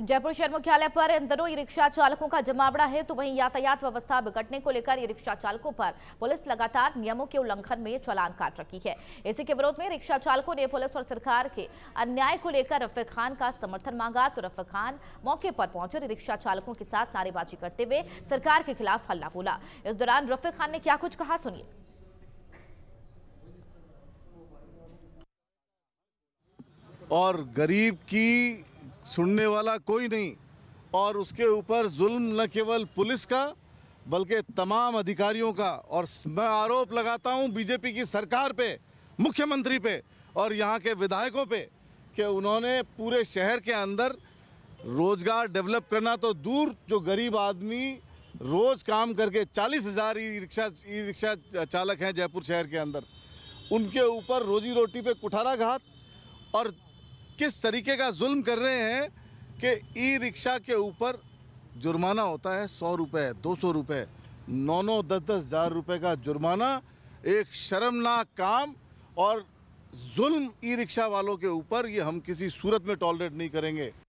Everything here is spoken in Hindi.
जयपुर शहर मुख्यालय पर इन दोनों ई रिक्शा चालकों का जमावड़ा है तो वहीं यातायात व्यवस्था बिगड़ने को लेकर ई रिक्शा चालकों पर पुलिस लगातार नियमों के उल्लंघन में चलान काट रखी है इसी के विरोध में रिक्शा चालकों ने पुलिस और सरकार के अन्याय को लेकर रफी खान का समर्थन मांगा तो रफी खान मौके पर पहुंचे रिक्शा चालकों के साथ नारेबाजी करते हुए सरकार के खिलाफ हल्ला बोला इस दौरान रफी खान ने क्या कुछ कहा सुनिए और गरीब की सुनने वाला कोई नहीं और उसके ऊपर जुल्म न केवल पुलिस का बल्कि तमाम अधिकारियों का और मैं आरोप लगाता हूं बीजेपी की सरकार पे मुख्यमंत्री पे और यहां के विधायकों पे कि उन्होंने पूरे शहर के अंदर रोज़गार डेवलप करना तो दूर जो गरीब आदमी रोज़ काम करके चालीस हज़ार ई रिक्शा ई रिक्शा चालक हैं जयपुर शहर के अंदर उनके ऊपर रोजी रोटी पे कुठारा घात और किस तरीके का जुल्म कर रहे हैं कि ई रिक्शा के ऊपर जुर्माना होता है सौ रुपये दो सौ रुपये नौ नौ दस दस हज़ार रुपये का जुर्माना एक शर्मनाक काम और जुल्म ई रिक्शा वालों के ऊपर ये हम किसी सूरत में टॉलरेट नहीं करेंगे